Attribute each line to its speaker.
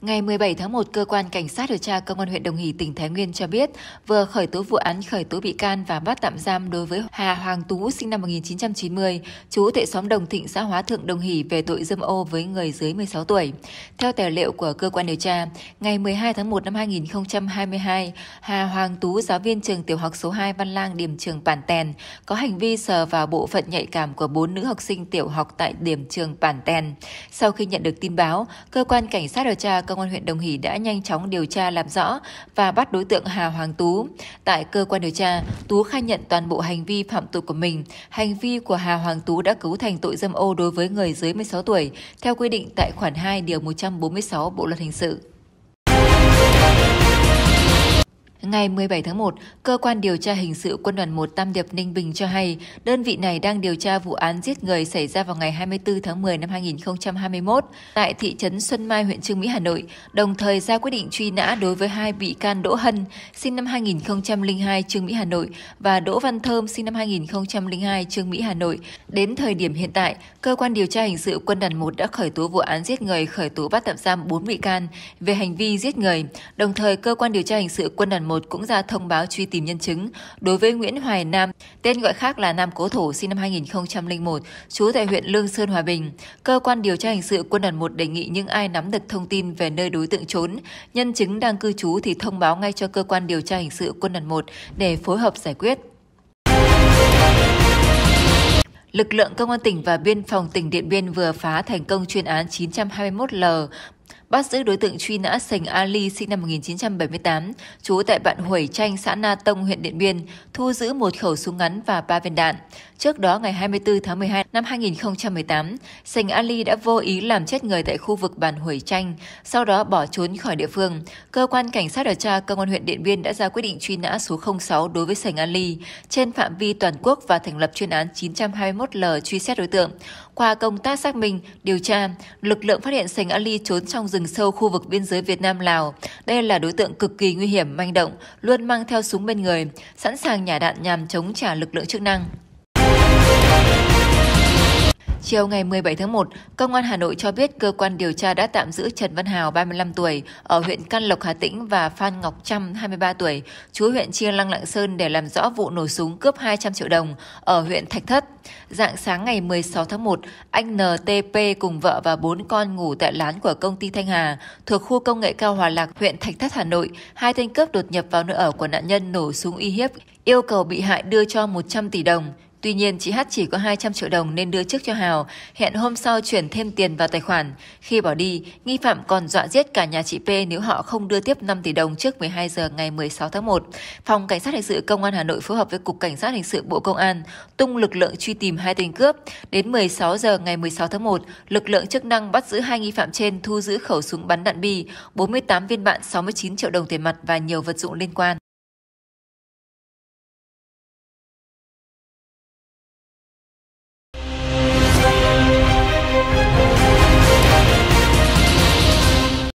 Speaker 1: Ngày 17 tháng 1, cơ quan cảnh sát điều tra công an huyện Đồng Hỷ tỉnh Thái Nguyên cho biết vừa khởi tố vụ án khởi tố bị can và bắt tạm giam đối với Hà Hoàng Tú sinh năm 1990, trú tại xóm Đồng Thịnh, xã Hóa Thượng Đồng Hỷ về tội dâm ô với người dưới 16 tuổi. Theo tài liệu của cơ quan điều tra, ngày 12 tháng 1 năm 2022, Hà Hoàng Tú, giáo viên trường tiểu học số 2 Văn Lang điểm trường Bản Tèn, có hành vi sờ vào bộ phận nhạy cảm của bốn nữ học sinh tiểu học tại điểm trường Bản Tèn. Sau khi nhận được tin báo, cơ quan cảnh sát điều tra Công an huyện Đồng Hỷ đã nhanh chóng điều tra làm rõ và bắt đối tượng Hà Hoàng Tú. Tại cơ quan điều tra, Tú khai nhận toàn bộ hành vi phạm tội của mình. Hành vi của Hà Hoàng Tú đã cấu thành tội dâm ô đối với người dưới 16 tuổi theo quy định tại khoản 2 điều 146 Bộ luật hình sự. Ngày 17 tháng 1, Cơ quan Điều tra Hình sự Quân đoàn 1 Tam Điệp Ninh Bình cho hay đơn vị này đang điều tra vụ án giết người xảy ra vào ngày 24 tháng 10 năm 2021 tại thị trấn Xuân Mai, huyện Trương Mỹ, Hà Nội, đồng thời ra quyết định truy nã đối với hai bị can Đỗ Hân, sinh năm 2002, Trương Mỹ, Hà Nội và Đỗ Văn Thơm, sinh năm 2002, Trương Mỹ, Hà Nội. Đến thời điểm hiện tại, Cơ quan Điều tra Hình sự Quân đoàn 1 đã khởi tố vụ án giết người, khởi tố bắt tạm giam 4 bị can về hành vi giết người. Đồng thời, Cơ quan Điều tra Hình sự Quân đoàn 1 2011 cũng ra thông báo truy tìm nhân chứng đối với Nguyễn Hoài Nam, tên gọi khác là Nam Cố Thủ sinh năm 2001, trú tại huyện Lương Sơn, Hòa Bình. Cơ quan điều tra hình sự quân đoàn 1 đề nghị những ai nắm được thông tin về nơi đối tượng trốn, nhân chứng đang cư trú thì thông báo ngay cho cơ quan điều tra hình sự quân đoàn 1 để phối hợp giải quyết. Lực lượng Công an tỉnh và Biên phòng tỉnh Điện Biên vừa phá thành công chuyên án 921L bắt giữ đối tượng truy nã Sành Ali sinh năm 1978, trú tại bản Huẩy Chanh, xã Na Tông, huyện Điện Biên, thu giữ một khẩu súng ngắn và ba viên đạn. Trước đó, ngày 24 tháng 12 năm 2018, Sành Ali đã vô ý làm chết người tại khu vực bản Huẩy Chanh, sau đó bỏ trốn khỏi địa phương. Cơ quan Cảnh sát điều tra Công an huyện Điện Biên đã ra quyết định truy nã số 06 đối với Sành Ali trên phạm vi toàn quốc và thành lập chuyên án 921L truy xét đối tượng. Qua công tác xác minh, điều tra, lực lượng phát hiện Sành Ali trốn trong rừng sâu khu vực biên giới Việt Nam-Lào. Đây là đối tượng cực kỳ nguy hiểm, manh động, luôn mang theo súng bên người, sẵn sàng nhả đạn nhằm chống trả lực lượng chức năng. Chiều ngày 17 tháng 1, Công an Hà Nội cho biết cơ quan điều tra đã tạm giữ Trần Văn Hào 35 tuổi ở huyện Can Lộc Hà Tĩnh và Phan Ngọc Trâm 23 tuổi, chú huyện Chiêng Lăng Lạng Sơn để làm rõ vụ nổ súng cướp 200 triệu đồng ở huyện Thạch Thất. Dạng sáng ngày 16 tháng 1, anh NTP cùng vợ và bốn con ngủ tại lán của công ty Thanh Hà thuộc khu công nghệ cao Hòa Lạc, huyện Thạch Thất, Hà Nội. Hai tên cướp đột nhập vào nơi ở của nạn nhân nổ súng uy hiếp, yêu cầu bị hại đưa cho 100 tỷ đồng. Tuy nhiên, chị Hát chỉ có 200 triệu đồng nên đưa trước cho Hào, hẹn hôm sau chuyển thêm tiền vào tài khoản. Khi bỏ đi, nghi phạm còn dọa giết cả nhà chị P nếu họ không đưa tiếp 5 tỷ đồng trước 12 giờ ngày 16 tháng 1. Phòng Cảnh sát hình sự Công an Hà Nội phối hợp với Cục Cảnh sát hình sự Bộ Công an tung lực lượng truy tìm hai tên cướp. Đến 16 giờ ngày 16 tháng 1, lực lượng chức năng bắt giữ hai nghi phạm trên thu giữ khẩu súng bắn đạn bi, 48 viên đạn, 69 triệu đồng tiền mặt và nhiều vật dụng liên quan.